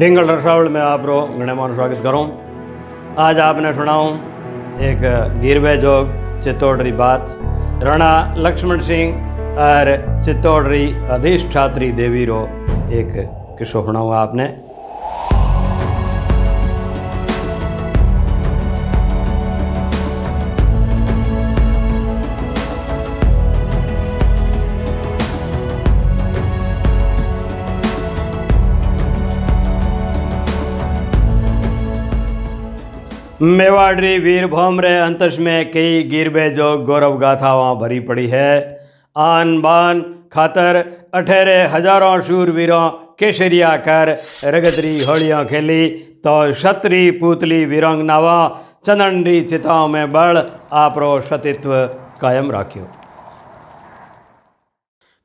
डिंगल रसावल में आप रो घने स्वागत करूँ आज आपने सुनाऊँ एक गिरवे जोग चित्तौड़ी बात राणा लक्ष्मण सिंह और चित्तौड़ी अधिष्ठात्री देवी रो एक किस्सो सुनाऊँ आपने मेवाड़ी वीरभूम रे अंतश में कई गिरबे जो गौरव गाथा वहाँ भरी पड़ी है आन बान खातर अठेरे हजारों शूरवीरों केसरिया कर रगतरी होलियाँ खेली तो क्षत्रि पुतली वीरंगनावा चंदनरी चिताओं में बल आपरो सतित्व कायम राख्यो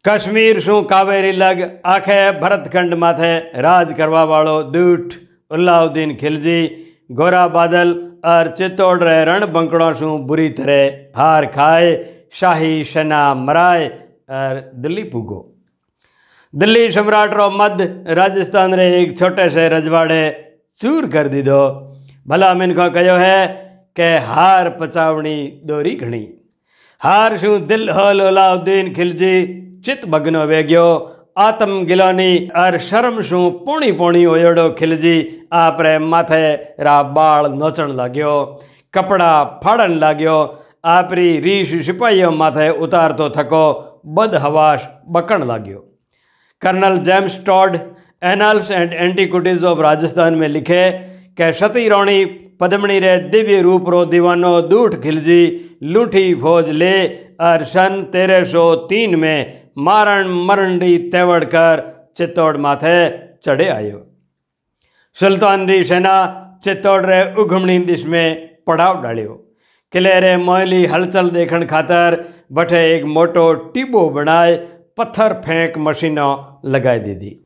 कश्मीर शू कावेरी लग आखे भरतखंड माथे राज करवा वालों दूठ ઉલ્લાઉદ્દીન खिलजी गोरा बादल अर चित्तौड़ रहे रण बंकड़ों सू बुरी तरह हार खाए शाही शना मराए और दिल्ली पुगो दिल्ली सम्राट रो मध्य राजस्थान रे एक छोटे से रजवाड़े चूर कर दी दो भला मिनको कहो है के हार पचावनी दोरी घणी हार शू दिल होल अलाउद्दीन खिलजी चित भगनो वेग्यो आत्म गिलानी अर शर्म शू पोणी पोणी ओयड़ो खिलजी आपरे माथे रा बाल नोचण लाग्यो कपड़ा फाड़न लाग्यो आपरी રીશ સિપાહીઓ માથે ઉતારતો થકો બદહવાશ બકણ લાગ્યો colonel James Tod annals and antiquities of Rajasthan મેં લિખે કે સતી રોણી પદમણી રે દિવ્ય રૂપરો દીવાનો દૂઠ ખिलજી લૂઠી ફોજ લે અરશન તેરह सौ तीन में મારણ મરણડી તેવડકર ચિત્તોડ માથે ચડે આવ્યો સુલતાનરી સેના ચિત્તોડ રે ઉઘમણી દિશમે પડાવ ડાળ્યો કિલેરે મોયલી હલચલ દેખણ ખાતર ભઠે એક મોટો ટીબો બનાય પથ્થર ફેંક મશીનો લગાવી દીધી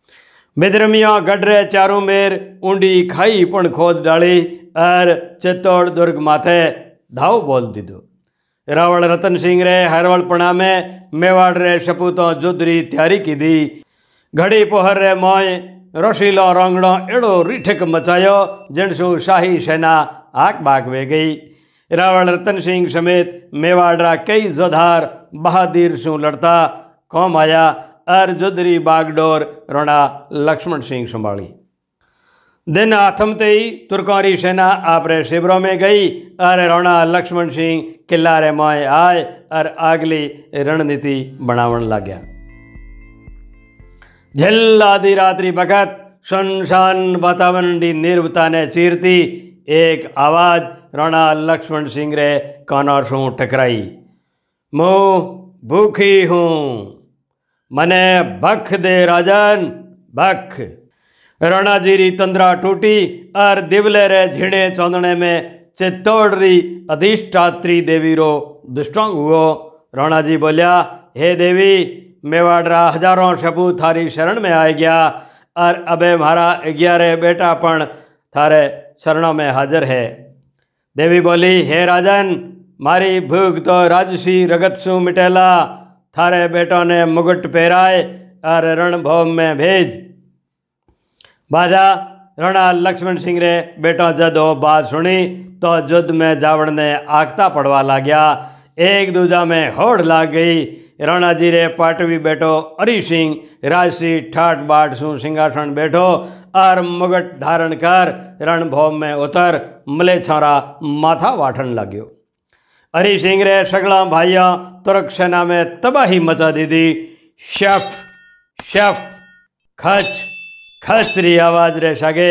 बिदरमिया गडरे चारों मेर ऊंडी खाई पण खोद डाली और चित्तौड़ दुर्ग माथे धाव बोल दीदो रावण रतन सिंह रे हरवल प्रणामे मेवाड़ रे सपूतों जुदरी त्यारी की दी घड़ी पोहर रे मोय रोशीलो रोंगड़ो एड़ो रिठक मचायो जिनसु शाही सेना आग बाग वे गई रावण रतन सिंह समेत मेवाड़ा कई जोधार बहादुर सु लड़ता कौम आया अर जुदरी बागडोर रोणा लक्ष्मण सिंह संभाली दिन आथमते ही तुर्कों सेना आपरे शिविरों में गई अरे रोना लक्ष्मण सिंह किला रे मोए आए और अगली रणनीति बनावन लग गया झिल आधी रात्रि बखत सुनसान वातावरण की निर्वता ने चीरती एक आवाज रोना लक्ष्मण सिंह रे कानों से टकराई मो भूखी हूँ मने भख दे राजन भख री तंद्रा टूटी अर दिवले रे झीणे चौंदने में चित्तौड़ री अधिष्ठात्री देवी रो दुष्टांग हुओ राणा जी बोलिया हे देवी मेवाड़ा हजारों शबु थारी शरण में आ गया और अबे मारा ग्यारह बेटा पण थारे शरणों में हाजिर है देवी बोली हे राजन मारी भूख तो राजसी रगत सु मिटेला थारे बेटों ने मुगट पहराए और रणभव में भेज बाजा રણા લક્ષ્મણસિંહરે બેટો જદ બાત સુણી તો જુદ્ધ મેં જાવણને આગતા પડવા લાગ્યા એક દૂજા મેં હોડ લાગ ગઈ રણાજી રે પાટવી બેઠો હરિસિંહ રાજસિંહ ઠાટ બાટ શું સિંહાસન બેઠો અર મુગટ ધારણ કર રણભોમ મેં ઉતર મલે છોરા માથા વાઠણ લાગ્યો હરિસિંહ રે સગળા ભાઈઓ તુર્ક સેના મેં તબાહી મચા દીધી શેફ શેફ ખચ खचरी आवाज रे सगे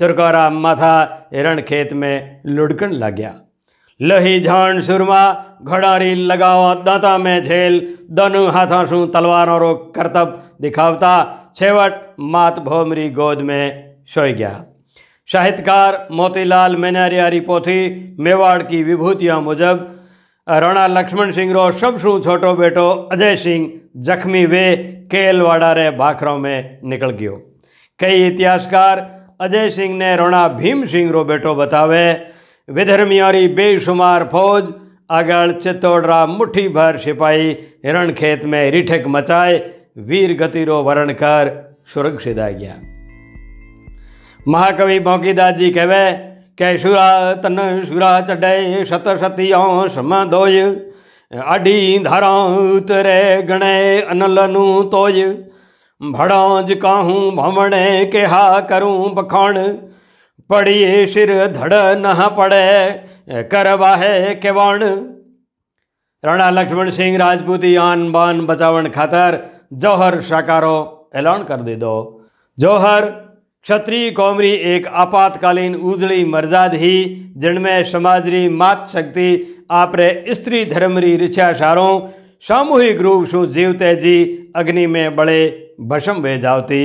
तुरकोरा माथा हिरण खेत में लुड़कन लग गया लही झाण सुरमा घड़ारी लगावा दाँता में झेल दोनों हाथा सु तलवार और करतब दिखावता छेवट मात भोमरी गोद में सोई गया साहित्यकार मोतीलाल मेनारियारी पोथी मेवाड़ की विभूतियां मुजब राणा लक्ष्मण सिंह रो सब छोटो बेटो अजय सिंह जख्मी वे केलवाड़ा रे भाखरों में निकल गयो कई इतिहासकार अजय सिंह ने रोणा भीम सिंह रो बेटो बतावे विधर्मियोरी बेशुमार फौज अगड़ चित्तौड़ा मुठ्ठी भर सिपाही हिरण खेत में रिठक मचाए वीर गति रो वरण कर सुरक्षित आ गया महाकवि मौकीदास जी कहवे कह सुरा तन सुरा चढ़ सत सतियों अडी धारा उतरे गणे अनलनु तोय भड़ांज काहूँ के हा करूँ बखण पड़िए सिर धड़ न पड़े करवाहे वण राणा लक्ष्मण सिंह राजपूती आन बान बचावन खातर जौहर साकारो ऐलान कर दे दो जौहर क्षत्रिय कौमरी एक आपातकालीन उजड़ी मर्जाद ही जिनमें समाज री मात शक्ति आपरे स्त्री धर्मरी सारों सामूहिक रूप शु जीवते जी अग्नि में बड़े बशम वे जाती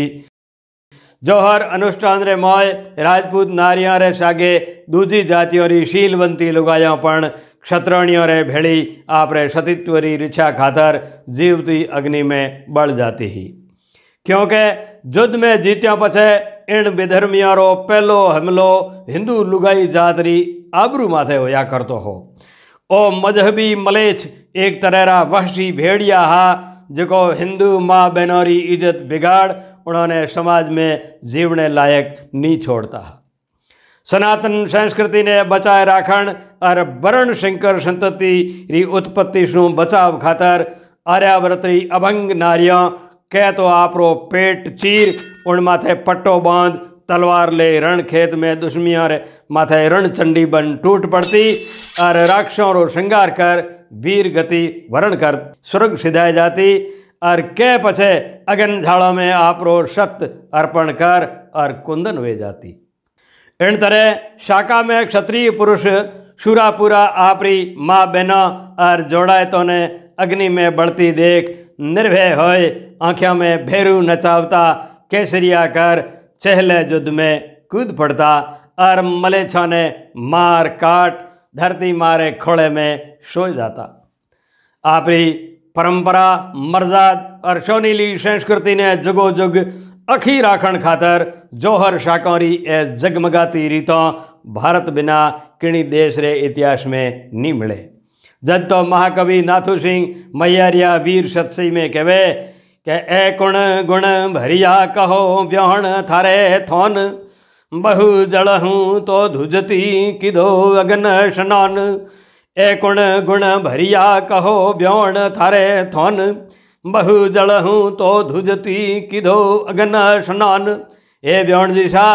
जौहर अनुष्ठान रे मय राजपूत नारियां रे सागे दूजी जातियों री शीलवंती लुगाया पण क्षत्रणियों रे भेड़ी आप रे सतीत्व री रिछा खातर जीवती अग्नि में बढ़ जाती ही क्योंकि युद्ध में जीत्या पछे इन विधर्मियों रो पहलो हमलो हिंदू लुगाई जातरी आबरू माथे होया करतो हो ओ मजहबी मलेच एक तरह रा वहसी भेड़िया हा जो हिंदू माँ बहनों इज्जत बिगाड़ उन्होंने समाज में जीवने लायक नहीं छोड़ता सनातन संस्कृति ने बचाए राखण और वरण शंकर संतति री उत्पत्ति शू बचाव खातर आर्याव्रत अभंग नारियां कह तो आपरो पेट चीर उन माथे पट्टो बांध तलवार ले रण खेत में दुश्मिया रे माथे रण चंडी बन टूट पड़ती और राक्षों रो श्रृंगार कर वीर गति वरण कर स्वर्ग सिदाई जाती और कै पछे अगन झाड़ों में आपरो सत अर्पण कर और कुंदन हुए जाती इन तरह शाखा में क्षत्रिय पुरुष पूरा आपरी माँ बहनों और तो ने अग्नि में बढ़ती देख निर्भय होए आँखों में भेरू नचावता केसरिया कर चहले युद्ध में कूद पड़ता और मलेछा ने मार काट धरती मारे खोड़े में सो जाता आपकी परंपरा मर्जाद और सोनीली संस्कृति ने जुगो जुग अखी राखण खातर जोहर शाकोरी ए जगमगाती रीतों भारत बिना किणी देश रे इतिहास में नहीं मिले जद तो महाकवि नाथू सिंह मैयरिया वीर सत्सि में कहे के ए कुण गुण भरिया कहो व्यौण थारे थोन बहु जड़हूँ तो धुजती किधो अगन स्नान एकुण गुण भरिया कहो ब्योण थारे थौन बहु जड़हूँ तो धुजती किधो अगन स्नान हे ब्योण जीसा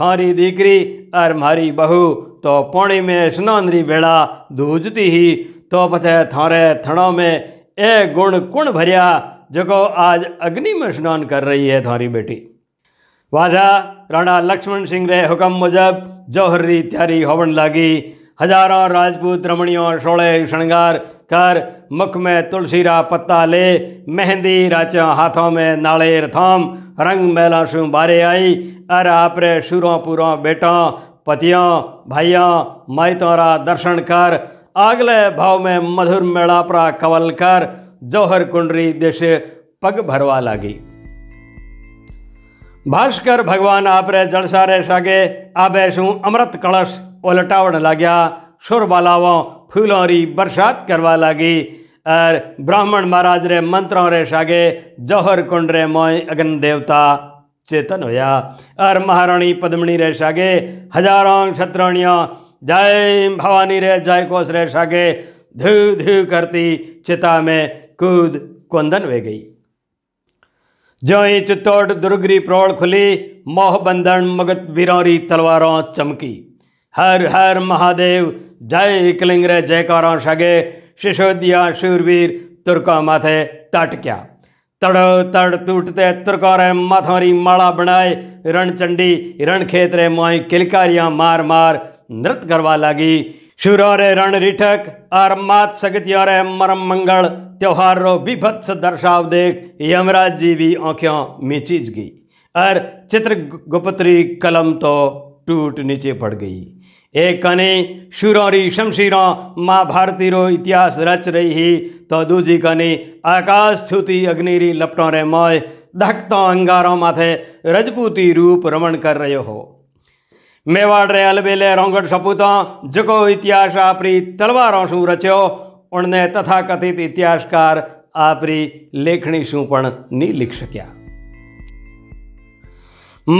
थारी दीकरी अर मारी बहू तो पौणी में स्नान री बेड़ा धूजती ही तो पथे थारे थणों में ए गुण कुण भरिया जो आज अग्नि में स्नान कर रही है थारी बेटी राणा लक्ष्मण सिंह रे હુકમ मुजब જૌહરી तैयारी होवन लागी हजारों राजपूत रमणियों सोलह श्रृंगार कर मुख में तुलसी रा पत्ता ले मेहंदी राचा हाथों में नाले थाम रंग मेला सु बारे आई अर आपरे शुरों पूरों बेटों पतियों भाइयों माइतों रा दर्शन कर अगले भाव में मधुर मेला परा कवल कर जौहर कुंडरी देश पग भरवा लगी आप रे ભગવાન रे सागे आबे આબે अमृत कलश કળશ लाग्या सुर સુર फूलों री बरसात करवा लागी और ब्राह्मण महाराज रे मंत्रों रे सागे जौहर कुंड रे मोय अग्न देवता चेतन होया और महारानी पद्मणी रे सागे हजारों क्षत्रणियों जय भवानी रे जय कोश रे सागे धू धू करती चिता में कूद कुंदन वे गई जोई चित्तौड़ दुर्गरी प्रौढ़ खुली मोह बंधन मगत बिरौरी तलवारों चमकी हर हर महादेव जय कलिंग रे जयकारों शगे शिशोदिया शूरवीर तुर्कों माथे तट क्या तड़ टूटते तुर्कों रे माथोरी माला बनाए रणचंडी रणखेत रे मोई किलकारियां मार मार नृत्य करवा लगी शुरौर रण रिठक मात आरम्मात सगत्योर मरम मंगल त्योहार रो विभत्स दर्शाव देख यमराज जी भी आंखों मिचिज गई अर चित्र गुपत्री कलम तो टूट नीचे पड़ गई एक कने शुरोरी शमशीरों माँ भारती रो इतिहास रच रही ही तो दूजी कने आकाश छूती अग्निरी लपटों रे मोय धकतों अंगारों माथे रजपूती रूप रमण कर रहे हो मेवाड़ रेल અલબેલે રોંગડ સપૂતો जो इतिहास आपरी તલવારો शू रचो ઉણને તથાકથિત ઇતિહાસકાર આપરી લેખણી શું પણ નહીં લીખ શક્યા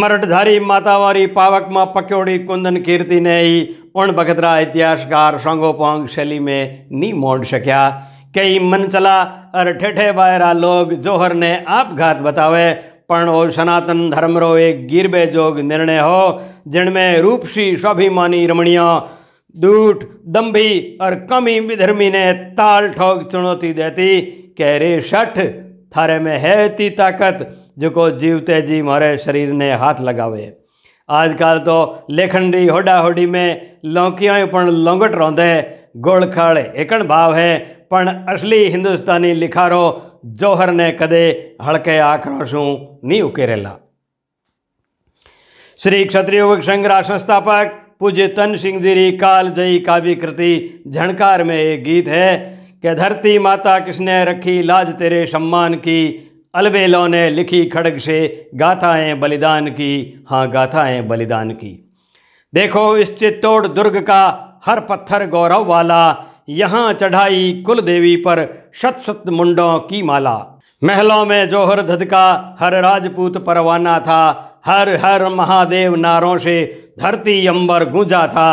मरठधारी मातावारी पावक में पक्योड़ी कुंदन कीर्ति ने ही उन भगतरा इतिहासकार सोंगोपोंग शैली में नी मोड़ सकया कई मनचला और ठेठे वायरा लोग जोहर ने आप घात बतावे पण और सनातन धर्म रो एक गिरबे जोग निर्णय हो जिनमें रूपसी स्वाभिमानी रमणिया दूठ दम्भी और कमी विधर्मी ने ताल ठोक चुनौती देती कह रे शठ थारे में है ती ताकत जो को जीवते जी मारे शरीर ने हाथ लगावे आजकल तो लेखनडी होडा होडी में लौकिया पण लौंगट रौंदे गोड़ खाड़ एकण भाव है असली हिंदुस्तानी लिखारो जौहर ने कदे हड़के आक्रोशू નહીં उकेरेला श्री ક્ષત્રિય સંઘરા संस्थापक पूज्य तन सिंह जी जयी काव्य कृति झणकार में एक गीत है कि धरती माता किसने रखी लाज तेरे सम्मान की अलबेलो ने लिखी खड़ग से गाथाएं बलिदान की हाँ गाथाएं बलिदान की देखो इस चित्तौड़ दुर्ग का हर पत्थर गौरव वाला यहाँ चढ़ाई कुल देवी पर शत शत मुंडों की माला महलों में जोहर धदका हर राजपूत परवाना था हर हर महादेव नारों से धरती अंबर गूंजा था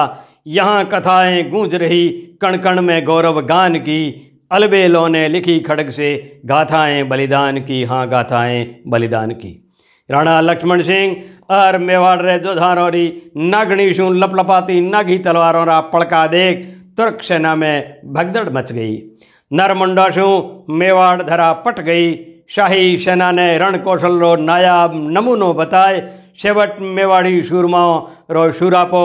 यहाँ कथाएं गूंज रही कण कण में गौरव गान की अलबेलों ने लिखी खड़ग से गाथाएं बलिदान की हाँ गाथाएं बलिदान की राणा लक्ष्मण सिंह अर मेवाड़ रे जोधारोरी शून लपलपाती नागी तलवारों रा पड़का देख तुर्क सेना में भगदड़ मच गई नरमुंडाशु मेवाड़ धरा पट गई शाही सेना ने रण कौशल रो नायाब नमूनो बताए शेवट मेवाड़ी शूरमाओं रो शूरापो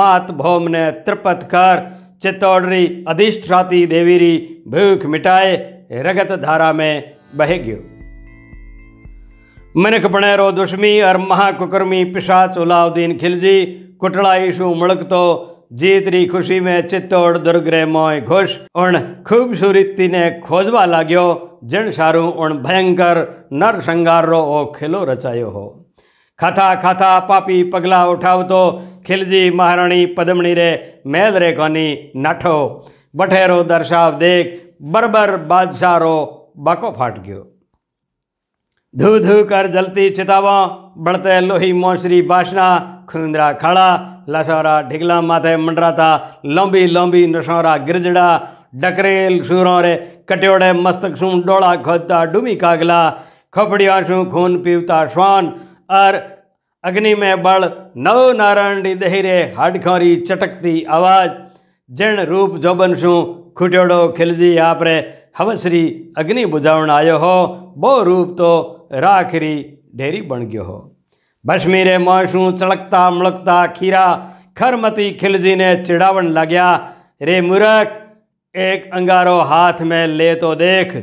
मात भौम ने त्रिपत कर चित्तौड़ी अधिष्ठाती देवीरी भूख मिटाए रगत धारा में बह गयो मिनख रो दुश्मी और महाकुकर्मी पिशाच उलाउद्दीन खिलजी कुटड़ाईशु मुड़क तो જીતરી ખુશી મેં ચિત્તોડ દુર્ગ રે મોય ખુશ ઉણ ખૂબસૂરતીને ખોજવા લાગ્યો જણ સારું ઉણ ભયંકર નરસંગારો ઓ ખીલો રચાયો હો ખાતા ખાતા પાપી પગલાં ઉઠાવતો ખિલજી મહારાણી પદમણી રે મેલ રે કોની નાઠો બઠેરો દર્શાવ દેખ બરબર બાદશાહ રો બાકો ફાટ ગયો धू धू कर जलती चितावा बढ़ते लोही मोशरी बासना खूंदरा खड़ा लसौरा ढिगला माथे मंडराता लंबी लंबी नशौरा गिरजड़ा डकरेल सूरों रे कट्योड़े मस्तक सू डोड़ा खोदता डूमी कागला खपड़िया सू खून पीवता श्वान और अग्नि में बल नव नारायण डी दहिरे हडखौरी चटकती आवाज जिण रूप जोबन सू खुट्योड़ो खिलजी आप रे हवसरी अग्नि बुझावण आयो हो बो रूप तो રાખરી ઢેરી બણગ્યો હો ભસ્મીરે મોશું ચળકતા મળકતા ખીરા ખરમતી ખિલજીને ચીડાવણ લાગ્યા રે મૂરખ એક અંગારો હાથ મેં લે તો દેખ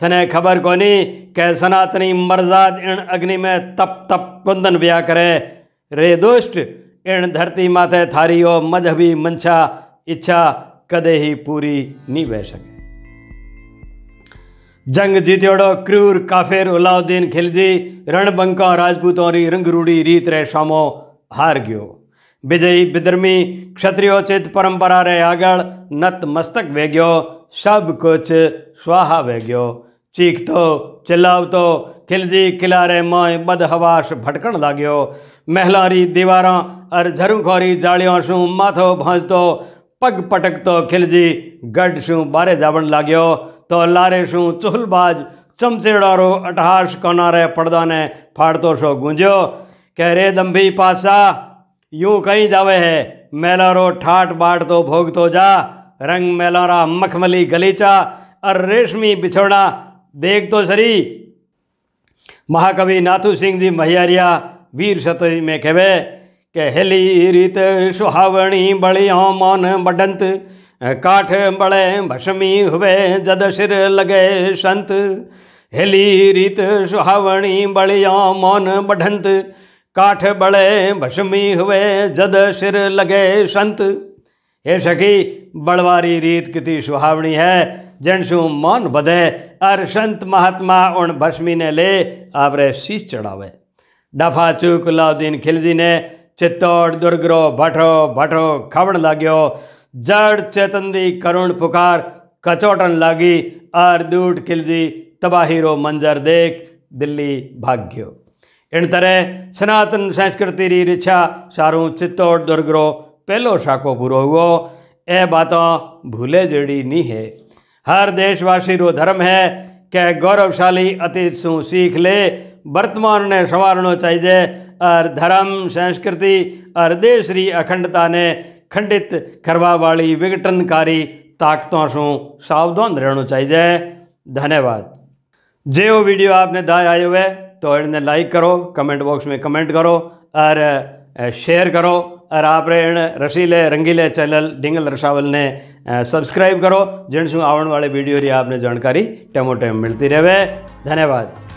તને ખબર કોની કે સનાતની મરજાદ એણ અગ્નિ મેં તપ તપ કુંદન વ્યા કરે રે દુષ્ટ એણ ધરતી માથે થારીઓ મજહબી મંશા ઈચ્છા કદેહી પૂરી નહીં વહી શકે जंग जीत्योड़ो क्रूर काफिर उलाउद्दीन खिलजी रणबंका राजपूतों री रंग रूढ़ी रीत रे शामो हार गयो विजयी बिदर्मी क्षत्रियोचित परंपरा रे आगल नत मस्तक वे गयो सब कुछ स्वाहा वे गयो चीख तो चिल्लाव तो खिलजी खिलारे मोय बदहवाश भटकण लाग्यो महलारी दीवारा अर झरूखोरी जालियों शू माथो भांजतो पग पटक तो खिलजी गढ़ शू बारे जावण लाग्यो तो लारे તો चुहलबाज चमचेड़ारो ચુલબાજ ચમચેડારો रे पड़दा ने ફાડતો શો गूंजो કે रे दम्भी પાસા यूं कहीं जावे है मेला रो ठाट बाट तो भोग तो जा रंग मेलारा मखमली गलीचा और रेशमी बिछोड़ा देख तो सरी महाकवि नाथू सिंह जी महियारिया वीर शतरी में कहवे के हेली रीत सुहावणी बलियो मन बडंत काठ बड़े भसमी हुए जद सिर लगे संत हेली रीत सुहावणी बलिया मौन बढ़ंत काठ बड़े भसमी हुए जद सिर लगे संत हे सखी बड़वारी रीत कितनी सुहावणी है जनसु मौन बधे अर संत महात्मा उन भस्मी ने ले आवरे शीश चढ़ावे डफा चूक लाउद्दीन खिलजी ने चित्तौड़ दुर्गरो भटो भटो खवण लाग्यो जड़ चेतनरी करुण पुकार कचौटन लागी आर दूट किलजी तबाही रो मंजर देख दिल्ली भाग्यो इन तरह सनातन संस्कृति री रिछा शारू चित्तौड़ दुर्ग रो पहलो शाको पूरो हुओ ए बातों भूले जड़ी नहीं है हर देशवासी रो धर्म है कै गौरवशाली अतीत सु सीख ले वर्तमान ने संवारणो चाहिए और धर्म संस्कृति और देश री अखंडता ने खंडित वाली विघटनकारी ताकतों તાકતોશું सावधान રહેવું चाहिए धन्यवाद जे वो वीडियो आपने दाए आए हुए तो इन्हें लाइक करो कमेंट बॉक्स में कमेंट करो और शेयर करो और आप इन रसीले रंगीले चैनल डिंगल रसावल ने सब्सक्राइब करो जिनसू आवन वाले वीडियो की आपने जानकारी टेमो टेम मिलती रहे धन्यवाद